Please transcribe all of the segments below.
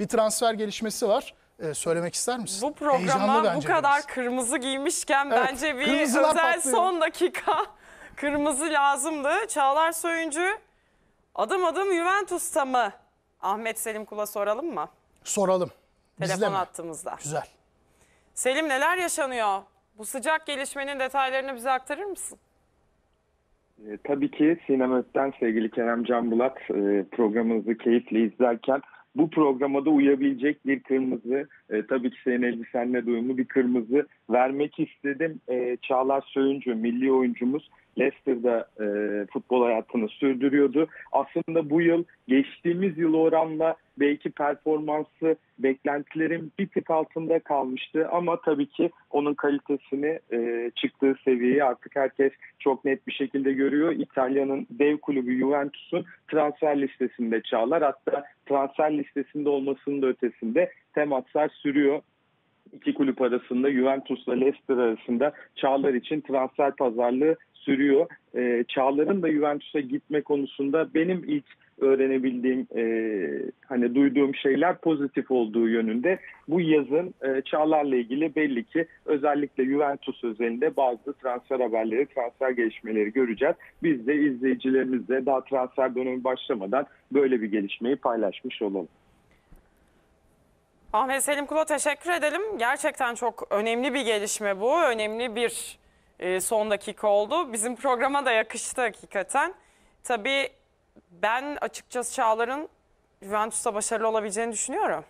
bir transfer gelişmesi var. Ee, söylemek ister misin? Bu programa bu kadar biraz. kırmızı giymişken evet, bence bir özel patlıyor. son dakika kırmızı lazımdı. Çağlar Söyüncü adım adım Juventus'ta mı? Ahmet Selim Kul'a soralım mı? Soralım. Telefon attığımızda. Güzel. Selim neler yaşanıyor? Bu sıcak gelişmenin detaylarını bize aktarır mısın? E, tabii ki Sinem Öt'ten sevgili Kerem Can Bulat e, programınızı keyifle izlerken bu programa da uyabilecek bir kırmızı, e, tabii ki senin elbisenle duyumlu bir kırmızı vermek istedim. E, Çağlar Söyüncü, milli oyuncumuz Leicester'da e, futbol hayatını sürdürüyordu. Aslında bu yıl geçtiğimiz yıl oranla belki performansı beklentilerin bir tık altında kalmıştı ama tabii ki onun kalitesini e, çıktığı seviyeyi artık herkes çok net bir şekilde görüyor. İtalya'nın dev kulübü Juventus'un transfer listesinde Çağlar hatta transfer listesinde olmasının da ötesinde temaslar sürüyor iki kulüp arasında Juventus Juventus'la Leicester arasında Çağlar için transfer pazarlığı sürüyor. E, Çağlar'ın da Juventus'a gitme konusunda benim ilk öğrenebildiğim e, hani duyduğum şeyler pozitif olduğu yönünde. Bu yazın e, Çağlar'la ilgili belli ki özellikle Juventus özelinde bazı transfer haberleri, transfer gelişmeleri göreceğiz. Biz de izleyicilerimizle daha transfer dönemi başlamadan böyle bir gelişmeyi paylaşmış olalım. Ahmet Selim Kula teşekkür edelim. Gerçekten çok önemli bir gelişme bu. Önemli bir e, son dakika oldu. Bizim programa da yakıştı hakikaten. Tabii ben açıkçası Çağlar'ın Juventus'ta başarılı olabileceğini düşünüyorum.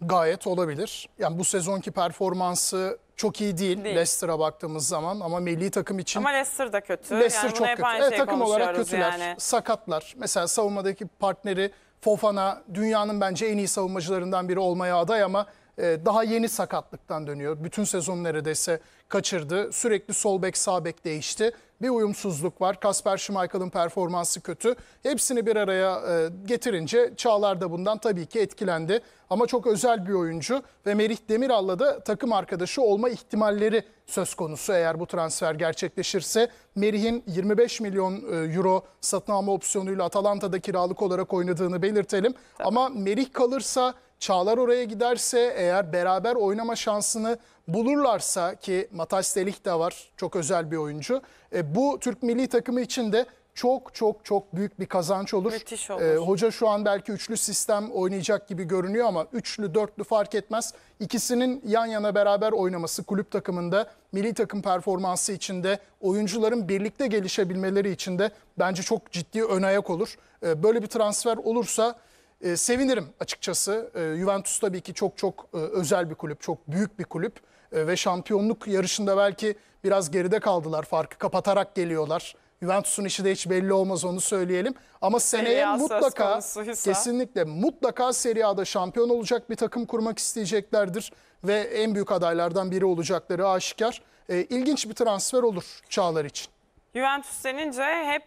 Gayet olabilir. Yani bu sezonki performansı çok iyi değil, değil. Leicester'a baktığımız zaman ama milli takım için Ama Leicester da kötü. Leicester yani çok kötü. E, takım olarak kötüler, yani. sakatlar. Mesela savunmadaki partneri Fofana dünyanın bence en iyi savunmacılarından biri olmaya aday ama e, daha yeni sakatlıktan dönüyor. Bütün sezon neredeyse kaçırdı. Sürekli sol bek sağ bek değişti. Bir uyumsuzluk var. Kasper Schmeichel'ın performansı kötü. Hepsini bir araya e, getirince Çağlar da bundan tabii ki etkilendi. Ama çok özel bir oyuncu ve Merih Demiral'la da takım arkadaşı olma ihtimalleri söz konusu eğer bu transfer gerçekleşirse. Merih'in 25 milyon e, euro satın alma opsiyonuyla Atalanta'da kiralık olarak oynadığını belirtelim. Tabii. Ama Merih kalırsa Çağlar oraya giderse eğer beraber oynama şansını bulurlarsa ki Matas Delik de var çok özel bir oyuncu. E, bu Türk milli takımı için de çok çok çok büyük bir kazanç olur. Müthiş e, olur. Ee, hoca şu an belki üçlü sistem oynayacak gibi görünüyor ama üçlü dörtlü fark etmez. İkisinin yan yana beraber oynaması kulüp takımında milli takım performansı içinde oyuncuların birlikte gelişebilmeleri için de bence çok ciddi önayak olur. Ee, böyle bir transfer olursa e, sevinirim açıkçası. E, Juventus tabii ki çok çok e, özel bir kulüp, çok büyük bir kulüp e, ve şampiyonluk yarışında belki biraz geride kaldılar. Farkı kapatarak geliyorlar. Juventus'un işi de hiç belli olmaz onu söyleyelim. Ama seneye A mutlaka konusuysa. kesinlikle mutlaka Serie A'da şampiyon olacak bir takım kurmak isteyeceklerdir ve en büyük adaylardan biri olacakları aşikar. E, ilginç bir transfer olur Çağlar için. Juventus denince hep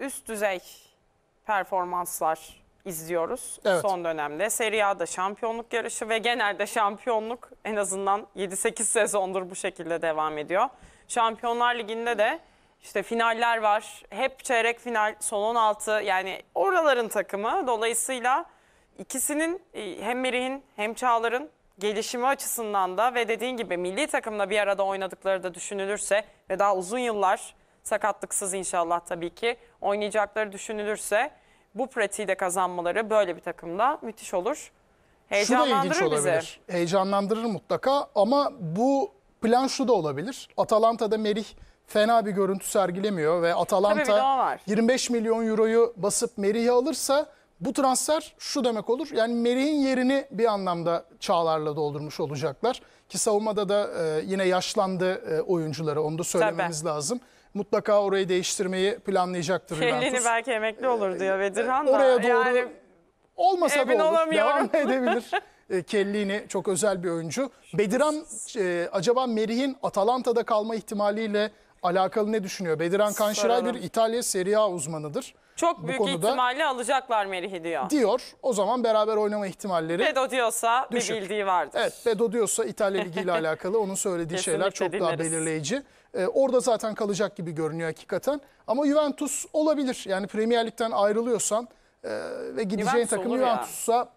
üst düzey performanslar izliyoruz Evet. son dönemde. Serie A'da şampiyonluk yarışı ve genelde şampiyonluk en azından 7-8 sezondur bu şekilde devam ediyor. Şampiyonlar Ligi'nde de işte finaller var. Hep çeyrek final, son 16 yani oraların takımı. Dolayısıyla ikisinin e, hem Merih'in hem Çağlar'ın gelişimi açısından da ve dediğin gibi milli takımla bir arada oynadıkları da düşünülürse ve daha uzun yıllar sakatlıksız inşallah tabii ki oynayacakları düşünülürse bu pratiği de kazanmaları böyle bir takımda müthiş olur. Şu da Heyecanlandırır ilginç bizi. olabilir. Heyecanlandırır mutlaka ama bu plan şu da olabilir. Atalanta'da Merih fena bir görüntü sergilemiyor ve Atalanta 25 milyon euroyu basıp Merih'i alırsa bu transfer şu demek olur. Yani Merih'in yerini bir anlamda Çağlar'la doldurmuş olacaklar. Ki savunmada da e, yine yaşlandı e, oyuncuları onu da söylememiz lazım mutlaka orayı değiştirmeyi planlayacaktır. Kellini belki emekli olur diyor ee, Bedirhan da. Oraya doğru yani, olmasa da olur, devam edebilir. Ee, Kellini çok özel bir oyuncu. Bedirhan e, acaba Merih'in Atalanta'da kalma ihtimaliyle alakalı ne düşünüyor? Bediran Kanşiray bir İtalya Serie A uzmanıdır. Çok Bu büyük konuda... ihtimalle alacaklar Merih'i diyor. Diyor. O zaman beraber oynama ihtimalleri Bedo diyorsa düşük. bir bildiği vardır. Evet Bedo diyorsa İtalya Ligi ile alakalı onun söylediği şeyler çok dinleriz. daha belirleyici. Ee, orada zaten kalacak gibi görünüyor hakikaten. Ama Juventus olabilir. Yani Premier Lig'den ayrılıyorsan e, ve gideceğin takım Juventus'a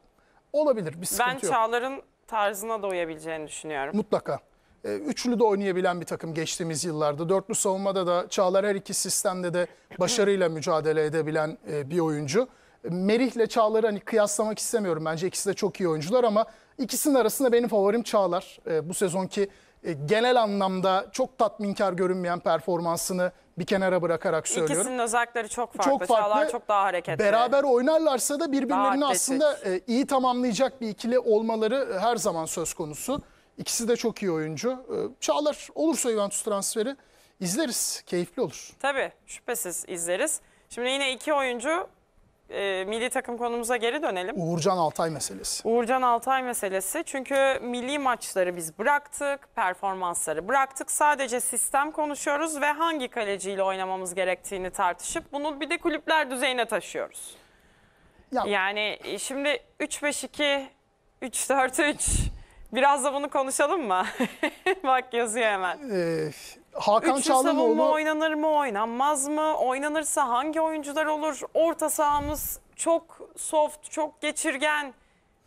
olabilir. Bir sıkıntı ben yok. Ben Çağlar'ın tarzına da uyabileceğini düşünüyorum. Mutlaka. Ee, üçlü de oynayabilen bir takım geçtiğimiz yıllarda. Dörtlü savunmada da Çağlar her iki sistemde de başarıyla mücadele edebilen e, bir oyuncu. Merih'le Çağlar'ı hani kıyaslamak istemiyorum. Bence ikisi de çok iyi oyuncular ama ikisinin arasında benim favorim Çağlar. Ee, bu sezonki e, genel anlamda çok tatminkar görünmeyen performansını bir kenara bırakarak söylüyorum. İkisinin özellikleri çok farklı. Çok farklı. Çağlar çok daha hareketli. Beraber oynarlarsa da birbirlerini aslında e, iyi tamamlayacak bir ikili olmaları her zaman söz konusu. İkisi de çok iyi oyuncu. Ee, Çağlar olursa Juventus transferi izleriz. Keyifli olur. Tabii şüphesiz izleriz. Şimdi yine iki oyuncu e, milli takım konumuza geri dönelim. Uğurcan Altay meselesi. Uğurcan Altay meselesi. Çünkü milli maçları biz bıraktık, performansları bıraktık. Sadece sistem konuşuyoruz ve hangi kaleciyle oynamamız gerektiğini tartışıp bunu bir de kulüpler düzeyine taşıyoruz. Ya. Yani e, şimdi 3-5-2, 3-4-3 Biraz da bunu konuşalım mı? Bak yazıyor hemen. Ee, Hakan Üçlü savunma oynanır mı oynanmaz mı? Oynanırsa hangi oyuncular olur? Orta sahamız çok soft, çok geçirgen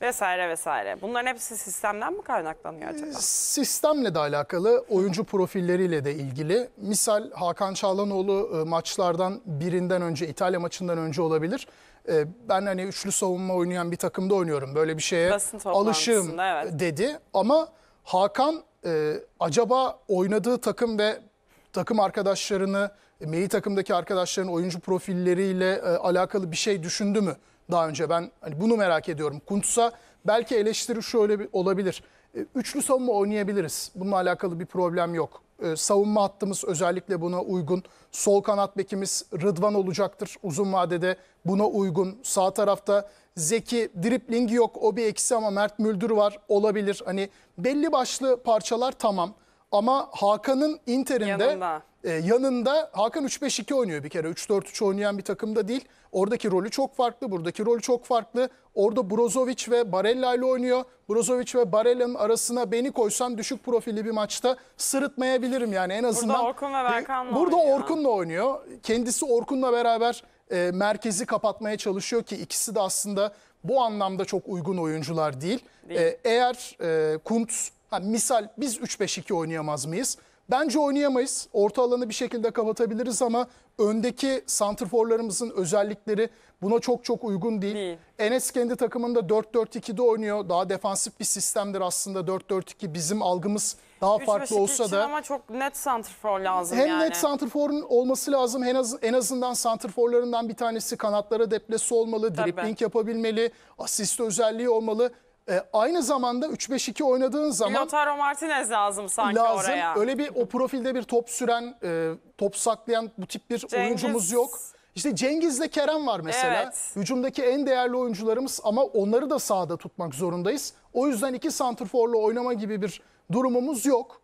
vesaire vesaire. Bunların hepsi sistemden mi kaynaklanıyor acaba? Ee, sistemle de alakalı, oyuncu profilleriyle de ilgili. Misal Hakan Çağlanoğlu e, maçlardan birinden önce, İtalya maçından önce olabilir e, ben hani üçlü savunma oynayan bir takımda oynuyorum. Böyle bir şeye Basın alışığım evet. dedi. Ama Hakan e, acaba oynadığı takım ve takım arkadaşlarını, e, milli takımdaki arkadaşların oyuncu profilleriyle e, alakalı bir şey düşündü mü daha önce? Ben hani bunu merak ediyorum. Kuntus'a belki eleştiri şöyle bir olabilir. E, üçlü savunma oynayabiliriz. Bununla alakalı bir problem yok. Ee, savunma hattımız özellikle buna uygun. Sol kanat bekimiz Rıdvan olacaktır uzun vadede buna uygun. Sağ tarafta Zeki driplingi yok o bir eksi ama Mert Müldür var olabilir. Hani belli başlı parçalar tamam ama Hakan'ın Inter'inde Yanında. Ee, yanında Hakan 3-5-2 oynuyor bir kere. 3-4-3 oynayan bir takımda değil. Oradaki rolü çok farklı, buradaki rolü çok farklı. Orada Brozovic ve Barella ile oynuyor. Brozovic ve Barella'nın arasına beni koysan düşük profilli bir maçta sırıtmayabilirim yani en azından. Burada Orkun ve e, Berkan'la Burada oynuyor. Orkun'la oynuyor. Kendisi Orkun'la beraber e, merkezi kapatmaya çalışıyor ki ikisi de aslında bu anlamda çok uygun oyuncular değil. değil. E, eğer e, Kunt, ha, misal biz 3-5-2 oynayamaz mıyız? Bence oynayamayız. Orta alanı bir şekilde kapatabiliriz ama öndeki santrforlarımızın özellikleri buna çok çok uygun değil. değil. Enes kendi takımında 4-4-2'de oynuyor. Daha defansif bir sistemdir aslında 4-4-2 bizim algımız daha farklı olsa da. ama çok net santrfor lazım hem yani. net santrforun olması lazım. En, az, en azından santrforlarından bir tanesi kanatlara deplesi olmalı, Tabii. dripling yapabilmeli, asist özelliği olmalı. E, aynı zamanda 3-5-2 oynadığın zaman... Lautaro Martinez lazım sanki lazım. oraya. Öyle bir o profilde bir top süren, e, top saklayan bu tip bir Cengiz. oyuncumuz yok. İşte Cengiz'le Kerem var mesela. Evet. Hücumdaki en değerli oyuncularımız ama onları da sahada tutmak zorundayız. O yüzden iki santrforla oynama gibi bir durumumuz yok.